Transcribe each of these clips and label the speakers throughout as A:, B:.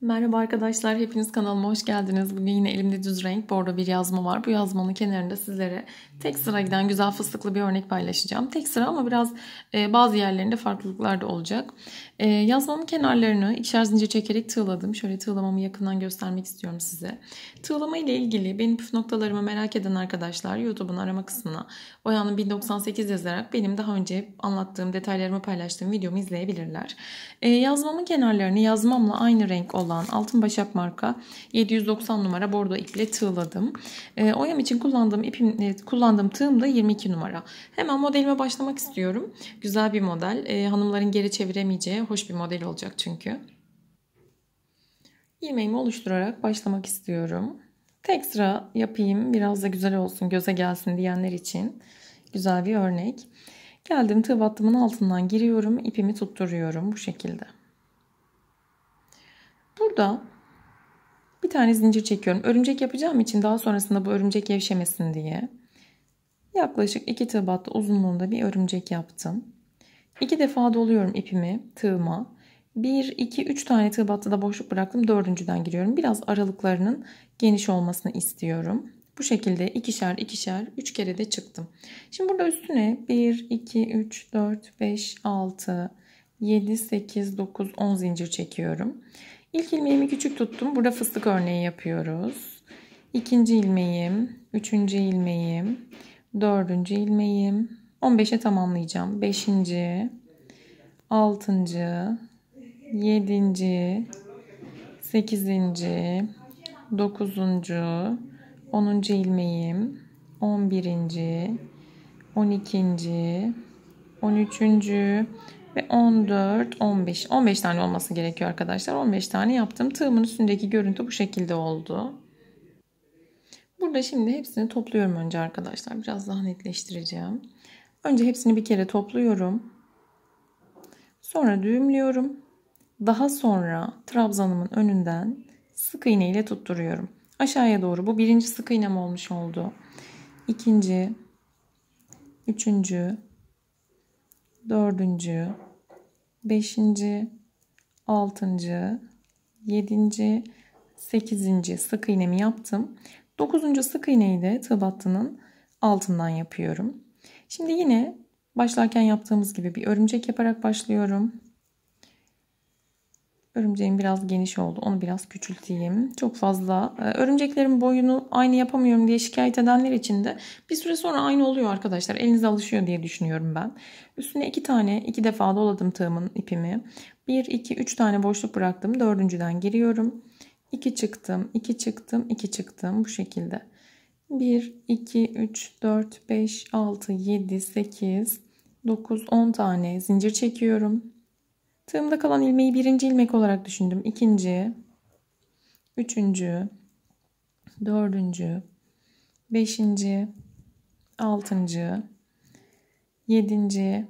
A: Merhaba arkadaşlar, hepiniz kanalıma hoş geldiniz. Bugün yine elimde düz renk bordo bir yazma var. Bu yazmanın kenarında sizlere tek sıra giden güzel fıstıklı bir örnek paylaşacağım. Tek sıra ama biraz e, bazı yerlerinde farklılıklar da olacak. E, yazmanın kenarlarını ikişer zincir çekerek tığladım. Şöyle tığlamamı yakından göstermek istiyorum size. Tığlama ile ilgili benim püf noktalarımı merak eden arkadaşlar YouTube'un arama kısmına Oya'nın 1098 yazarak benim daha önce anlattığım detaylarımı paylaştığım videomu izleyebilirler. E, yazmamın kenarlarını yazmamla aynı renk olan olan altın başak marka 790 numara bordo iple tığladım. E, ee, oyam için kullandığım ipim e, kullandığım tığım da 22 numara. Hemen modelime başlamak istiyorum. Güzel bir model. E, hanımların geri çeviremeyeceği hoş bir model olacak çünkü. Yemeğimi oluşturarak başlamak istiyorum. Tek sıra yapayım biraz da güzel olsun göze gelsin diyenler için güzel bir örnek. Geldim tığ battımın altından giriyorum ipimi tutturuyorum bu şekilde. Burada bir tane zincir çekiyorum. Örümcek yapacağım için daha sonrasında bu örümcek gevşemesin diye. Yaklaşık 2 tığ battı uzunluğunda bir örümcek yaptım. 2 defa doluyorum ipimi tığıma. 1, 2, 3 tane tığ battı da boşluk bıraktım. Dördüncüden giriyorum. Biraz aralıklarının geniş olmasını istiyorum. Bu şekilde ikişer ikişer 3 kere de çıktım. Şimdi burada üstüne 1, 2, 3, 4, 5, 6, 7, 8, 9, 10 zincir çekiyorum. İlk ilmeğimi küçük tuttum. Burada fıstık örneği yapıyoruz. İkinci ilmeğim, üçüncü ilmeğim, dördüncü ilmeğim. 15'e tamamlayacağım. Beşinci, altıncı, yedinci, sekizinci, dokuzuncu, onuncu ilmeğim, on birinci, on ikinci, on üçüncü, ve 14, 15, 15 tane olması gerekiyor arkadaşlar. 15 tane yaptım. Tığımın üstündeki görüntü bu şekilde oldu. Burada şimdi hepsini topluyorum önce arkadaşlar. Biraz daha netleştireceğim. Önce hepsini bir kere topluyorum. Sonra düğümlüyorum. Daha sonra trabzanımın önünden sık iğne ile tutturuyorum. Aşağıya doğru bu birinci sık iğnem olmuş oldu. İkinci, üçüncü, dördüncü, 5. 6. 7. 8. sık iğnemi yaptım. 9. sık iğneyi de tığ altından yapıyorum. Şimdi yine başlarken yaptığımız gibi bir örümcek yaparak başlıyorum. Örümceğim biraz geniş oldu. Onu biraz küçülteyim. Çok fazla. E, örümceklerin boyunu aynı yapamıyorum diye şikayet edenler için de bir süre sonra aynı oluyor arkadaşlar. Elinize alışıyor diye düşünüyorum ben. Üstüne iki tane, iki defa doladım tığımın ipimi. Bir, iki, üç tane boşluk bıraktım. Dördüncüden giriyorum. İki çıktım, iki çıktım, iki çıktım. Bu şekilde. Bir, iki, üç, dört, beş, altı, yedi, sekiz, dokuz, on tane zincir çekiyorum. Tığımda kalan ilmeği birinci ilmek olarak düşündüm. İkinci, üçüncü, dördüncü, beşinci, altıncı, yedinci,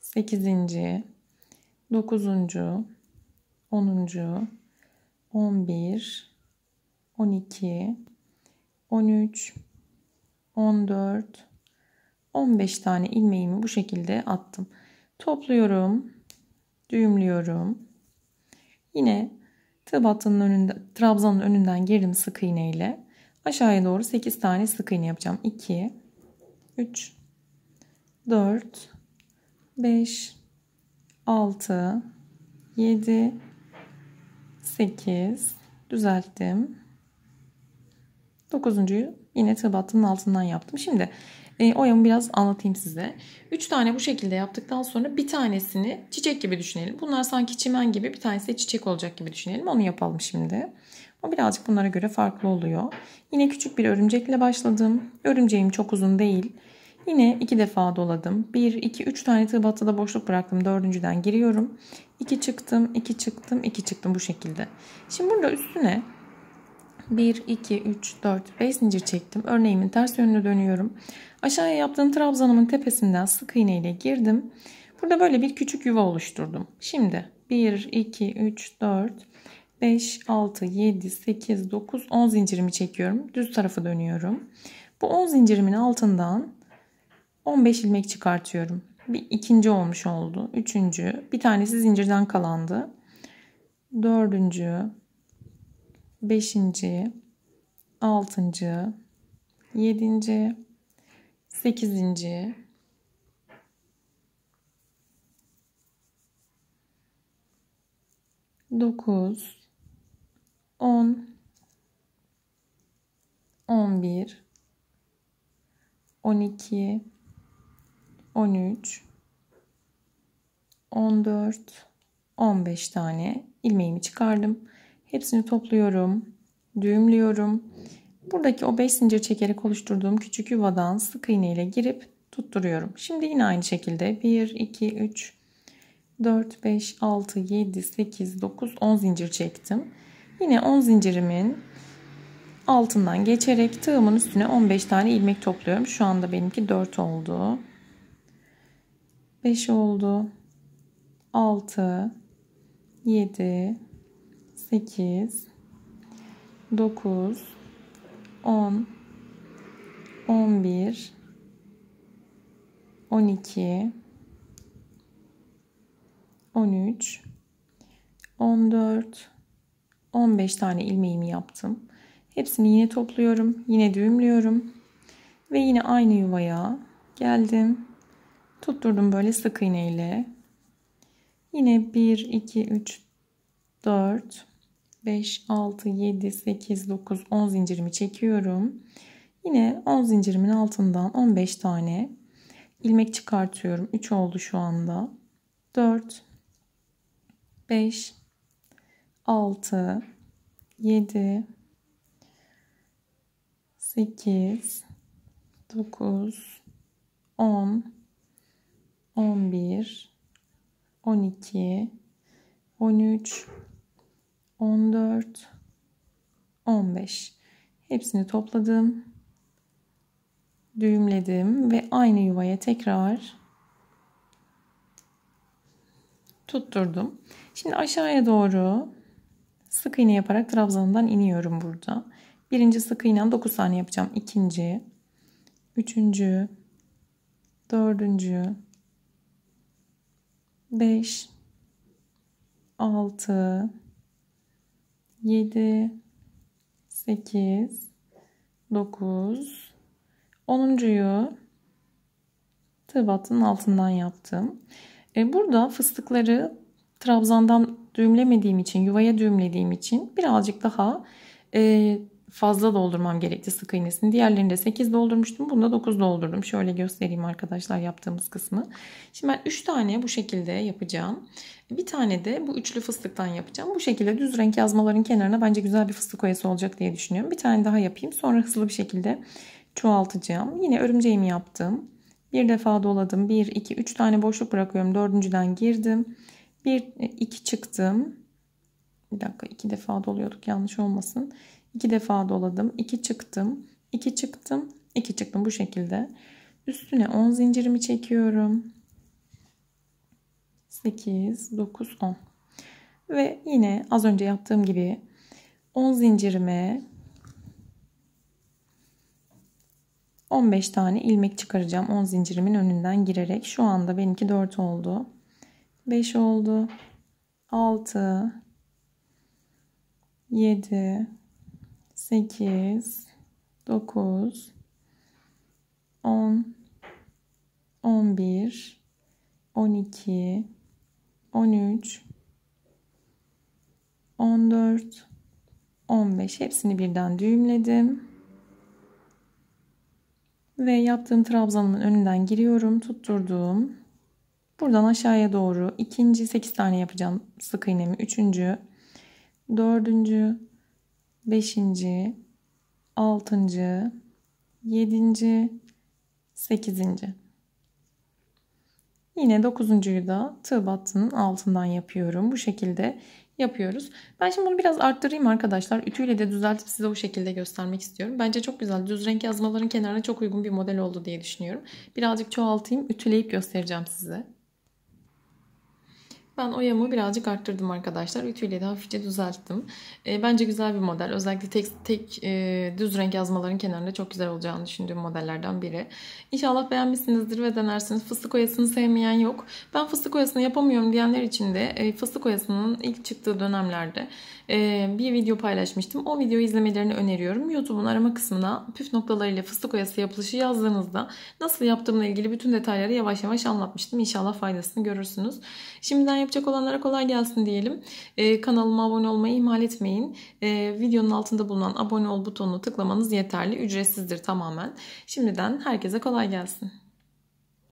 A: sekizinci, dokuzuncu, onuncu, on bir, on iki, on üç, on dört, on beş tane ilmeğimi bu şekilde attım. Topluyorum düğümlüyorum. Yine tığ battığının önünde, trabzanın önünden girdim sık iğne ile. Aşağıya doğru 8 tane sık iğne yapacağım. 2, 3, 4, 5, 6, 7, 8 düzelttim. Dokuzuncuyu yine tığ battığının altından yaptım. Şimdi e, oyamı biraz anlatayım size. 3 tane bu şekilde yaptıktan sonra bir tanesini çiçek gibi düşünelim. Bunlar sanki çimen gibi bir tanesi çiçek olacak gibi düşünelim. Onu yapalım şimdi. O birazcık bunlara göre farklı oluyor. Yine küçük bir örümcekle başladım. Örümceğim çok uzun değil. Yine iki defa doladım. 1, 2, 3 tane tığ battıda boşluk bıraktım. Dördüncüden giriyorum. 2 çıktım, 2 çıktım, 2 çıktım bu şekilde. Şimdi burada üstüne 1, 2, 3, 4, 5 zincir çektim. Örneğimin ters yönüne dönüyorum. Aşağıya yaptığım trabzanımın tepesinden sık iğne ile girdim. Burada böyle bir küçük yuva oluşturdum. Şimdi 1, 2, 3, 4, 5, 6, 7, 8, 9, 10 zincirimi çekiyorum. Düz tarafı dönüyorum. Bu 10 zincirimin altından 15 ilmek çıkartıyorum. Bir ikinci olmuş oldu. Üçüncü. Bir tanesi zincirden kalandı. Dördüncü beşinci, altıncı, yedinci, sekizinci, dokuz, on, on bir, on iki, on üç, on dört, on beş tane ilmeğimi çıkardım. Hepsini topluyorum. Düğümlüyorum. Buradaki o 5 zincir çekerek oluşturduğum küçük yuvadan sık iğne ile girip tutturuyorum. Şimdi yine aynı şekilde 1, 2, 3, 4, 5, 6, 7, 8, 9, 10 zincir çektim. Yine 10 zincirimin altından geçerek tığımın üstüne 15 tane ilmek topluyorum. Şu anda benimki 4 oldu. 5 oldu. 6 7 8 9 10 11 12 13 14 15 tane ilmeğimi yaptım. Hepsini yine topluyorum. Yine düğümlüyorum. Ve yine aynı yuvaya geldim. Tutturdum böyle sık iğneyle. Yine 1 2 3 4 5, 6, 7, 8, 9, 10 zincirimi çekiyorum. Yine 10 zincirimin altından 15 tane ilmek çıkartıyorum. 3 oldu şu anda. 4, 5, 6, 7, 8, 9, 10, 11, 12, 13, 14, 15. Hepsini topladım. Düğümledim ve aynı yuvaya tekrar tutturdum. Şimdi aşağıya doğru sık iğne yaparak trabzanından iniyorum burada. Birinci sık iğnen 9 tane yapacağım. İkinci, üçüncü, dördüncü, beş, altı, 7, 8, 9, 10'uncuyu tığ battının altından yaptım. E burada fıstıkları trabzandan düğümlemediğim için, yuvaya düğümlediğim için birazcık daha e, fazla doldurmam gerekti sık iğnesini. diğerlerinde de 8 doldurmuştum. Bunu da 9 doldurdum. Şöyle göstereyim arkadaşlar yaptığımız kısmı. Şimdi ben 3 tane bu şekilde yapacağım. Bir tane de bu üçlü fıstıktan yapacağım. Bu şekilde düz renk yazmaların kenarına bence güzel bir fıstık oyası olacak diye düşünüyorum. Bir tane daha yapayım. Sonra hızlı bir şekilde çoğaltacağım. Yine örümceğimi yaptım. Bir defa doladım. 1, 2, 3 tane boşluk bırakıyorum. Dördüncüden girdim. 1, 2 çıktım. Bir dakika iki defa doluyorduk yanlış olmasın. 2 defa doladım. iki çıktım. iki çıktım. iki çıktım bu şekilde. Üstüne 10 zincirimi çekiyorum. 8, 9, 10. Ve yine az önce yaptığım gibi 10 zincirime 15 tane ilmek çıkaracağım 10 zincirimin önünden girerek. Şu anda benimki 4 oldu. 5 oldu. 6 7 8 9 10 11 12 13 14 15 hepsini birden düğümledim. Ve yaptığım trabzanımın önünden giriyorum. Tutturduğum. Buradan aşağıya doğru ikinci 8 tane yapacağım sık iğnemi. Üçüncü, dördüncü, beşinci, altıncı, yedinci, sekizinci. Yine dokuzuncuyu da tığ battının altından yapıyorum. Bu şekilde yapıyoruz. Ben şimdi bunu biraz arttırayım arkadaşlar. Ütüyle de düzeltip size o şekilde göstermek istiyorum. Bence çok güzel. Düz renk yazmaların kenarına çok uygun bir model oldu diye düşünüyorum. Birazcık çoğaltayım. Ütüleyip göstereceğim size. Ben oyamı birazcık arttırdım arkadaşlar. Ütüyle de hafifçe düzelttim. E, bence güzel bir model. Özellikle tek, tek e, düz renk yazmaların kenarında çok güzel olacağını düşündüğüm modellerden biri. İnşallah beğenmişsinizdir ve denersiniz. Fıstık oyasını sevmeyen yok. Ben fıstık oyasını yapamıyorum diyenler için de e, fıstık oyasının ilk çıktığı dönemlerde e, bir video paylaşmıştım. O videoyu izlemelerini öneriyorum. YouTube'un arama kısmına püf noktalarıyla fıstık oyası yapılışı yazdığınızda nasıl yaptığımla ilgili bütün detayları yavaş yavaş anlatmıştım. İnşallah faydasını görürsünüz. Şimdiden yapacak olanlara kolay gelsin diyelim. Ee, kanalıma abone olmayı ihmal etmeyin. Ee, videonun altında bulunan abone ol butonunu tıklamanız yeterli. Ücretsizdir tamamen. Şimdiden herkese kolay gelsin.